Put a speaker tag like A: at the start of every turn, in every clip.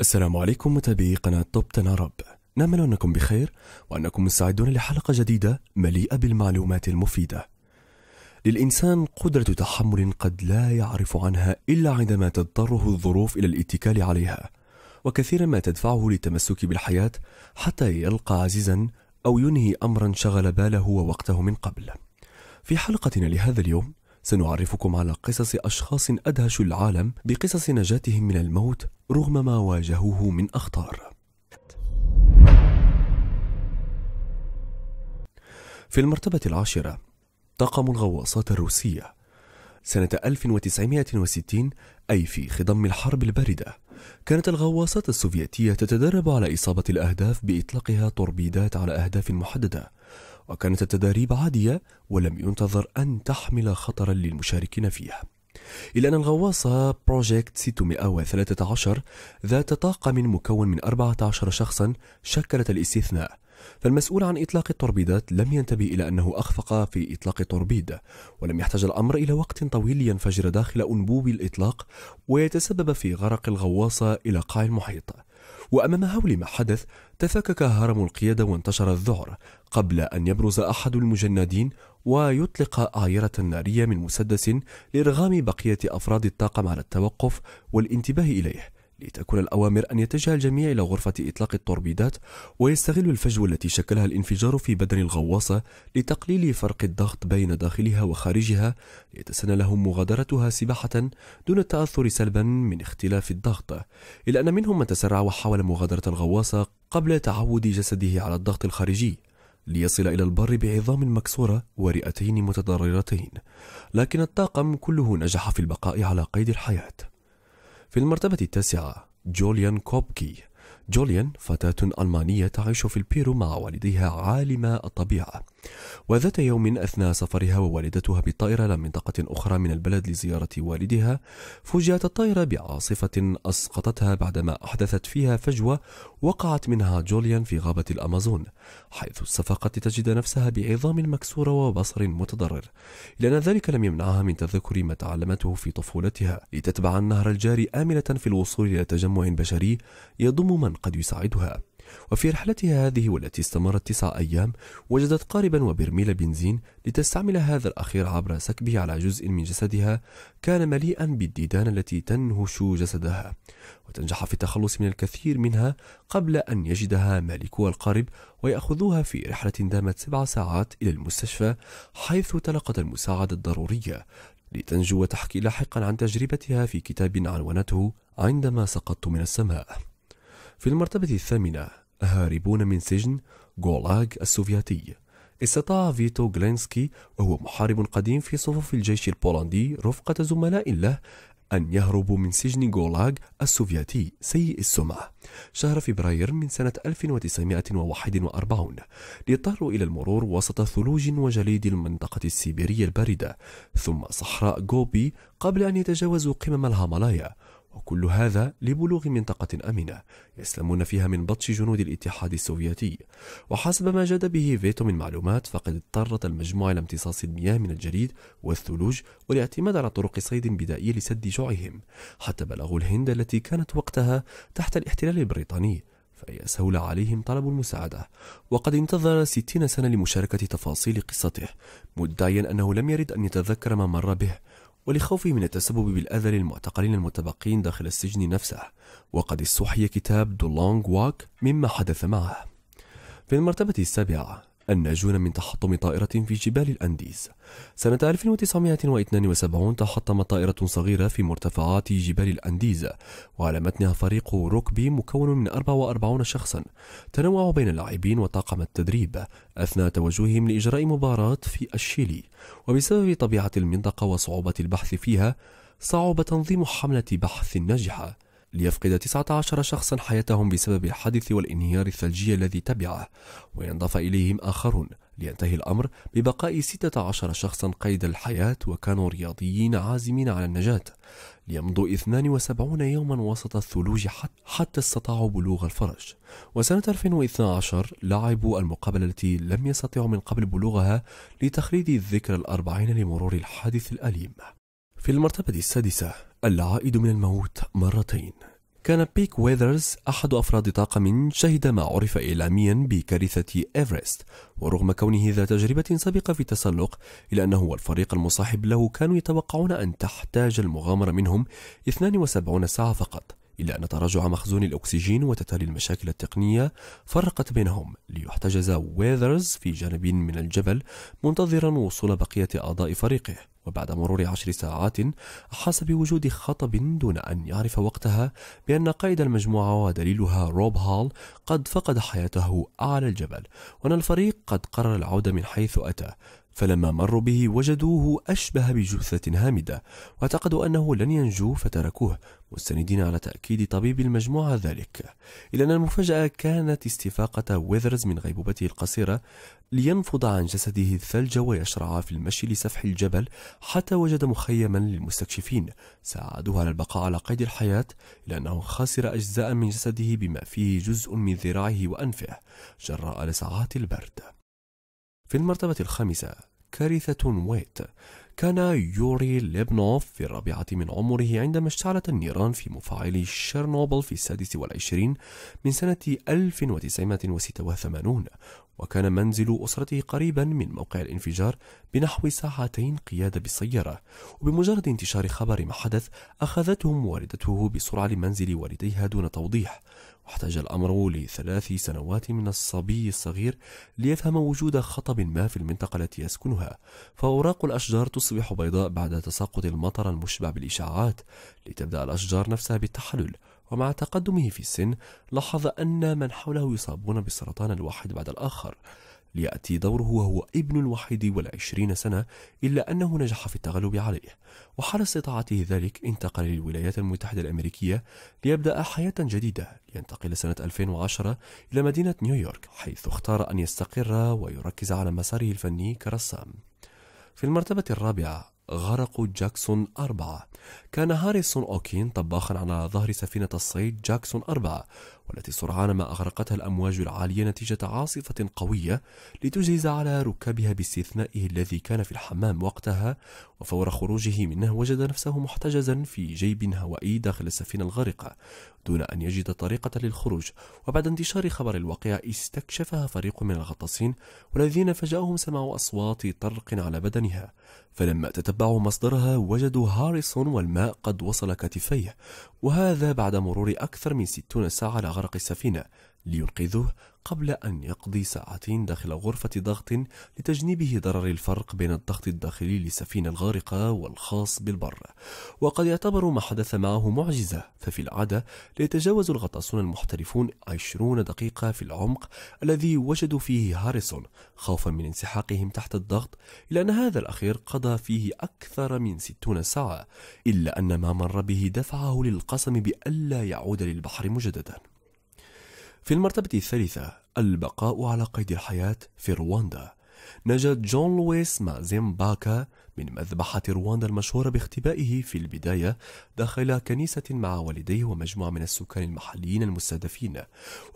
A: السلام عليكم متابعي قناة توب 10 رب نأمل أنكم بخير وأنكم مستعدون لحلقة جديدة مليئة بالمعلومات المفيدة للإنسان قدرة تحمل قد لا يعرف عنها إلا عندما تضطره الظروف إلى الاتكال عليها وكثيرا ما تدفعه للتمسك بالحياة حتى يلقى عزيزا أو ينهي أمرا شغل باله ووقته من قبل في حلقتنا لهذا اليوم سنعرفكم على قصص أشخاص أدهشوا العالم بقصص نجاتهم من الموت رغم ما واجهوه من أخطار في المرتبة العاشرة طاقم الغواصات الروسية سنة 1960 أي في خضم الحرب الباردة كانت الغواصات السوفيتية تتدرب على إصابة الأهداف بإطلاقها توربيدات على أهداف محددة وكانت التدريب عادية ولم ينتظر أن تحمل خطرا للمشاركين فيها إلا أن الغواصة بروجكت 613 ذات طاقم مكون من 14 شخصا شكلت الاستثناء فالمسؤول عن إطلاق التوربيدات لم ينتبه إلى أنه أخفق في إطلاق التوربيد ولم يحتاج الأمر إلى وقت طويل لينفجر داخل أنبوب الإطلاق ويتسبب في غرق الغواصة إلى قاع المحيط وأمام هول ما حدث تفكك هرم القيادة وانتشر الذعر قبل أن يبرز أحد المجندين ويطلق أعيرة نارية من مسدس لإرغام بقية أفراد الطاقم على التوقف والانتباه إليه لتأكل الأوامر أن يتجه الجميع إلى غرفة إطلاق التوربيدات ويستغل الفجوة التي شكلها الانفجار في بدن الغواصة لتقليل فرق الضغط بين داخلها وخارجها ليتسنى لهم مغادرتها سباحة دون التأثر سلبا من اختلاف الضغط إلا أن منهم من تسرع وحاول مغادرة الغواصة قبل تعود جسده على الضغط الخارجي ليصل إلى البر بعظام مكسورة ورئتين متضررتين لكن الطاقم كله نجح في البقاء على قيد الحياة في المرتبة التاسعة جوليان كوبكي جوليان فتاة ألمانية تعيش في البيرو مع والديها عالمة الطبيعة وذات يوم أثناء سفرها ووالدتها بالطائرة إلى منطقة أخرى من البلد لزيارة والدها فوجئت الطائرة بعاصفة أسقطتها بعدما أحدثت فيها فجوة وقعت منها جوليان في غابة الأمازون حيث استفاقت لتجد نفسها بعظام مكسورة وبصر متضرر لأن ذلك لم يمنعها من تذكر ما تعلمته في طفولتها لتتبع النهر الجاري آملة في الوصول إلى تجمع بشري يضم من قد يساعدها وفي رحلتها هذه والتي استمرت تسعة أيام وجدت قاربا وبرميل بنزين لتستعمل هذا الأخير عبر سكبه على جزء من جسدها كان مليئا بالديدان التي تنهش جسدها وتنجح في التخلص من الكثير منها قبل أن يجدها مالكو القارب ويأخذوها في رحلة دامت سبع ساعات إلى المستشفى حيث تلقت المساعدة الضرورية لتنجو وتحكي لاحقا عن تجربتها في كتاب عنونته عندما سقطت من السماء في المرتبة الثامنة هاربون من سجن غولاغ السوفياتي استطاع فيتو غلينسكي وهو محارب قديم في صفوف الجيش البولندي رفقة زملاء له أن يهربوا من سجن غولاغ السوفياتي سيء السمعة شهر فبراير من سنة 1941 ليضطروا إلى المرور وسط ثلوج وجليد المنطقة السيبيرية الباردة ثم صحراء غوبي قبل أن يتجاوزوا قمم الهامالايا وكل هذا لبلوغ منطقة أمنة يسلمون فيها من بطش جنود الاتحاد السوفيتي وحسب ما جاد به فيتو من معلومات فقد اضطرت المجموعة لامتصاص المياه من الجليد والثلوج والاعتماد على طرق صيد بدائية لسد جوعهم حتى بلغوا الهند التي كانت وقتها تحت الاحتلال البريطاني فهي سهل عليهم طلب المساعدة وقد انتظر ستين سنة لمشاركة تفاصيل قصته مدعيا أنه لم يرد أن يتذكر ما مر به ولخوفه من التسبب بالأذى للمعتقلين المتبقين داخل السجن نفسه وقد استحي كتاب The Long Walk مما حدث معه في المرتبة السابعة الناجون من تحطم طائرة في جبال الأنديز سنة 1972 تحطمت طائرة صغيرة في مرتفعات جبال الأنديز وعلى متنها فريق ركبي مكون من 44 شخصا تنوع بين اللاعبين وطاقم التدريب أثناء توجههم لإجراء مباراة في الشيلي وبسبب طبيعة المنطقة وصعوبة البحث فيها صعب تنظيم حملة بحث ناجحة ليفقد 19 شخصا حياتهم بسبب الحادث والانهيار الثلجي الذي تبعه وينضاف إليهم آخرون لينتهي الأمر ببقاء 16 شخصا قيد الحياة وكانوا رياضيين عازمين على النجاة ليمضوا 72 يوما وسط الثلوج حتى استطاعوا بلوغ الفرج وسنة 2012 لعبوا المقابلة التي لم يستطيعوا من قبل بلوغها لتخليد الذكرى الأربعين لمرور الحادث الأليم في المرتبة السادسة العائد من الموت مرتين كان بيك ويذرز أحد أفراد طاقم شهد ما عرف إعلاميا بكارثة إيفرست ورغم كونه ذا تجربة سابقة في التسلق إلا أنه والفريق المصاحب له كانوا يتوقعون أن تحتاج المغامرة منهم 72 ساعة فقط إلا أن تراجع مخزون الأكسجين وتتالي المشاكل التقنية فرقت بينهم ليحتجز ويذرز في جانب من الجبل منتظرا وصول بقية أعضاء فريقه وبعد مرور عشر ساعات أحس بوجود خطب دون أن يعرف وقتها بأن قائد المجموعة ودليلها روب هال قد فقد حياته أعلى الجبل وأن الفريق قد قرر العودة من حيث أتى فلما مروا به وجدوه أشبه بجثة هامدة واعتقدوا أنه لن ينجو فتركوه مستندين على تأكيد طبيب المجموعة ذلك إلا أن المفاجأة كانت استفاقة ويذرز من غيبوبته القصيرة لينفض عن جسده الثلج ويشرع في المشي لسفح الجبل حتى وجد مخيما للمستكشفين ساعدوه على البقاء على قيد الحياة إلا أنه خسر أجزاء من جسده بما فيه جزء من ذراعه وأنفه جراء لسعات البرد في المرتبة الخامسة كارثة ويت كان يوري ليبنوف في الرابعة من عمره عندما اشتعلت النيران في مفاعل شيرنوبل في السادس والعشرين من سنة 1986 وكان منزل أسرته قريبا من موقع الانفجار بنحو ساعتين قيادة بالسيارة وبمجرد انتشار خبر ما حدث أخذتهم والدته بسرعة لمنزل والديها دون توضيح واحتاج الأمر لثلاث سنوات من الصبي الصغير ليفهم وجود خطب ما في المنطقة التي يسكنها فأوراق الأشجار تصبح بيضاء بعد تساقط المطر المشبع بالإشعاعات لتبدأ الأشجار نفسها بالتحلل ومع تقدمه في السن لاحظ أن من حوله يصابون بالسرطان الواحد بعد الآخر ليأتي دوره وهو ابن الوحيد والعشرين سنة إلا أنه نجح في التغلب عليه وحال استطاعته ذلك انتقل للولايات المتحدة الأمريكية ليبدأ حياة جديدة لينتقل سنة 2010 إلى مدينة نيويورك حيث اختار أن يستقر ويركز على مساره الفني كرسام في المرتبة الرابعة غرق جاكسون أربعة كان هاريسون أوكين طباخا على ظهر سفينة الصيد جاكسون أربعة والتي سرعان ما أغرقتها الأمواج العالية نتيجة عاصفة قوية لتجهز على ركابها باستثنائه الذي كان في الحمام وقتها وفور خروجه منه وجد نفسه محتجزا في جيب هوائي داخل السفينة الغارقة دون أن يجد طريقة للخروج وبعد انتشار خبر الواقع استكشفها فريق من الغطاسين والذين فجأهم سمعوا أصوات طرق على بدنها فلما تتبعوا مصدرها وجدوا هاريسون والماء قد وصل كتفيه وهذا بعد مرور أكثر من 60 ساعة على غرق السفينة لينقذوه قبل أن يقضي ساعتين داخل غرفة ضغط لتجنيبه ضرر الفرق بين الضغط الداخلي للسفينة الغارقة والخاص بالبر وقد يعتبر ما حدث معه معجزة ففي العادة يتجاوز الغطاسون المحترفون 20 دقيقة في العمق الذي وجدوا فيه هاريسون خوفا من انسحاقهم تحت الضغط إلا أن هذا الأخير قضى فيه أكثر من 60 ساعة إلا أن ما مر به دفعه للقسم بألا يعود للبحر مجدداً في المرتبة الثالثة البقاء على قيد الحياة في رواندا نجا جون لويس مازيمباكا من مذبحة رواندا المشهورة باختبائه في البداية داخل كنيسة مع والديه ومجموعة من السكان المحليين المستهدفين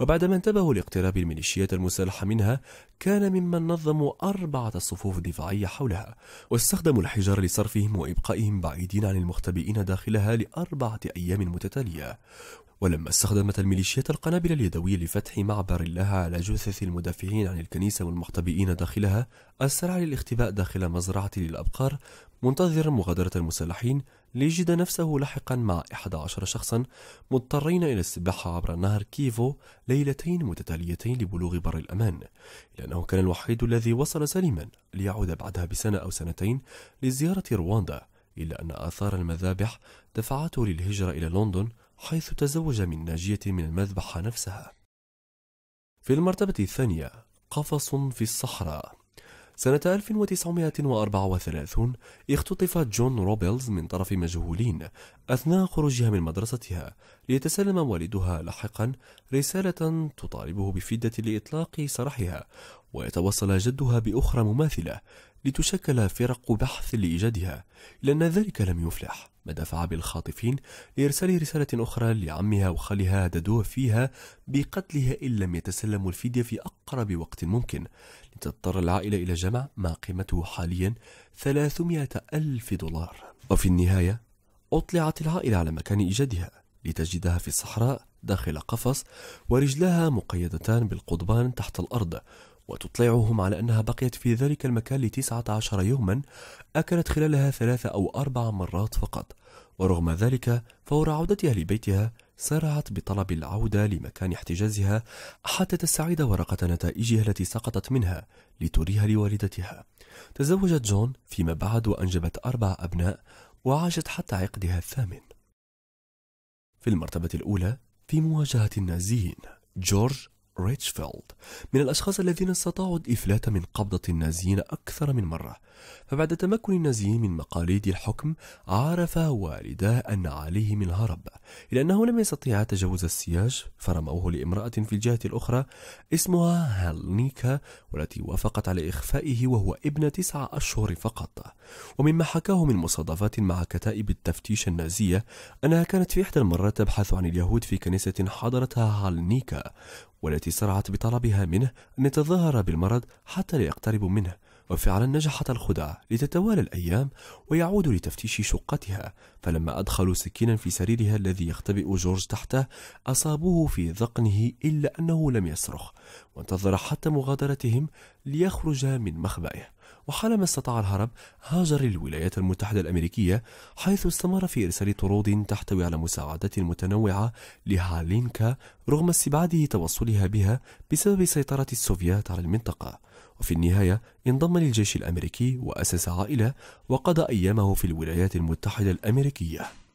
A: وبعدما انتبهوا لاقتراب الميليشيات المسلحة منها كان ممن نظموا أربعة صفوف دفاعية حولها واستخدموا الحجارة لصرفهم وإبقائهم بعيدين عن المختبئين داخلها لأربعة أيام متتالية ولما استخدمت الميليشيات القنابل اليدوية لفتح معبر لها على جثث المدافعين عن الكنيسة والمحتبئين داخلها أسرع للاختباء داخل مزرعة للأبقار منتظرا مغادرة المسلحين ليجد نفسه لاحقا مع 11 شخصا مضطرين إلى السباحة عبر نهر كيفو ليلتين متتاليتين لبلوغ بر الأمان لأنه كان الوحيد الذي وصل سليما ليعود بعدها بسنة أو سنتين لزيارة رواندا إلا أن آثار المذابح دفعته للهجرة إلى لندن حيث تزوج من ناجية من المذبحة نفسها في المرتبة الثانية قفص في الصحراء سنة 1934 اختطفت جون روبلز من طرف مجهولين أثناء خروجها من مدرستها ليتسلم والدها لاحقا رسالة تطالبه بفدة لإطلاق سرحها ويتوصل جدها بأخرى مماثلة لتشكل فرق بحث لإيجادها لأن ذلك لم يفلح ما دفع بالخاطفين لإرسال رسالة أخرى لعمها وخالها هددوه فيها بقتلها إن لم يتسلموا الفدية في أقرب وقت ممكن لتضطر العائلة إلى جمع ما قيمته حاليا 300 ألف دولار وفي النهاية أطلعت العائلة على مكان إيجادها لتجدها في الصحراء داخل قفص ورجلاها مقيدتان بالقضبان تحت الأرض وتطلعهم على أنها بقيت في ذلك المكان لتسعة عشر يوما أكلت خلالها ثلاثة أو أربع مرات فقط ورغم ذلك فور عودتها لبيتها سارعت بطلب العودة لمكان احتجازها حتى تستعيد ورقة نتائجها التي سقطت منها لتريها لوالدتها تزوجت جون فيما بعد وأنجبت أربع أبناء وعاشت حتى عقدها الثامن في المرتبة الأولى في مواجهة النازيين جورج ريتشفيلد من الأشخاص الذين استطاعوا الإفلات من قبضة النازيين أكثر من مرة فبعد تمكن النازيين من مقاليد الحكم عرف والداه أن عليهم الهرب إلا أنه لم يستطيع تجاوز السياج فرموه لامرأة في الجهة الأخرى اسمها هالنيكا والتي وافقت على إخفائه وهو ابن تسعة أشهر فقط ومما حكاه من مصادفات مع كتائب التفتيش النازية أنها كانت في إحدى المرات تبحث عن اليهود في كنيسة حضرتها هالنيكا والتي سرعت بطلبها منه أن يتظاهر بالمرض حتى لا يقترب منه وفعلا نجحت الخدعة لتتوالى الأيام ويعود لتفتيش شقتها فلما أدخلوا سكينا في سريرها الذي يختبئ جورج تحته أصابوه في ذقنه إلا أنه لم يصرخ وانتظر حتى مغادرتهم ليخرج من مخبئه وحالما استطاع الهرب هاجر للولايات المتحدة الأمريكية حيث استمر في إرسال طرود تحتوي على مساعدات متنوعة لهالينكا رغم استبعاده توصلها بها بسبب سيطرة السوفيات على المنطقة وفي النهاية انضم للجيش الأمريكي وأسس عائلة وقضى أيامه في الولايات المتحدة الأمريكية